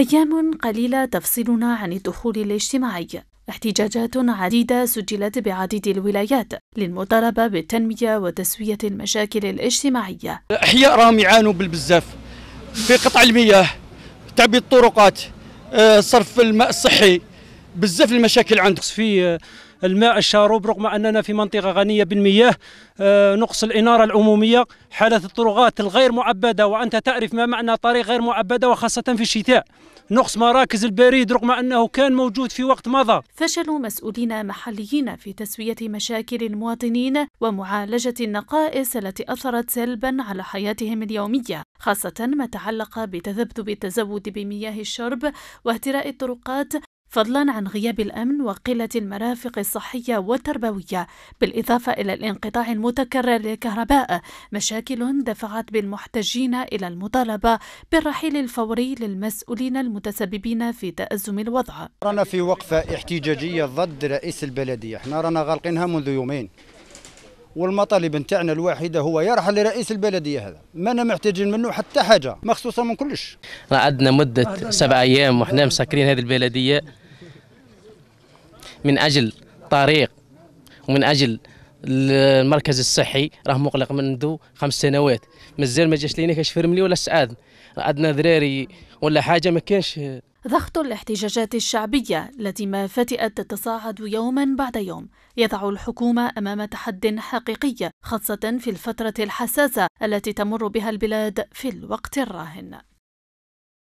أيام قليلة تفصلنا عن الدخول الاجتماعي احتجاجات عديدة سجلت بعديد الولايات للمطالبة بالتنمية وتسوية المشاكل الاجتماعية أحياء راهم يعانوا بالبزاف في قطع المياه تعبئة الطرقات آه، صرف الماء الصحي بزاف المشاكل عندك في آه، الماء الشاروب رغم اننا في منطقه غنيه بالمياه آه، نقص الاناره العموميه حاله الطرقات الغير معبده وانت تعرف ما معنى طريق غير معبده وخاصه في الشتاء نقص مراكز البريد رغم انه كان موجود في وقت مضى فشل مسؤولين محليين في تسويه مشاكل المواطنين ومعالجه النقائص التي اثرت سلبا على حياتهم اليوميه خاصه ما تعلق بتذبذب التزود بمياه الشرب واهتراء الطرقات فضلا عن غياب الامن وقله المرافق الصحيه والتربويه بالاضافه الى الانقطاع المتكرر للكهرباء مشاكل دفعت بالمحتجين الى المطالبه بالرحيل الفوري للمسؤولين المتسببين في تازم الوضع رانا في وقفه احتجاجيه ضد رئيس البلديه احنا رانا غالقينها منذ يومين والمطالب نتاعنا الواحده هو يرحل رئيس البلديه هذا ما انا محتاجين منه حتى حاجه مخصوصه من كلش عندنا مده سبع ايام وحنا مسكرين هذه البلديه من اجل طريق ومن اجل المركز الصحي راه مغلق منذ خمس سنوات مازال ما جاش لينا كاش فرملي ولا سعاد عندنا ذراري ولا حاجه ما كانش ضغط الاحتجاجات الشعبية التي ما فتئت تتصاعد يوما بعد يوم يضع الحكومة أمام تحد حقيقي خاصة في الفترة الحساسة التي تمر بها البلاد في الوقت الراهن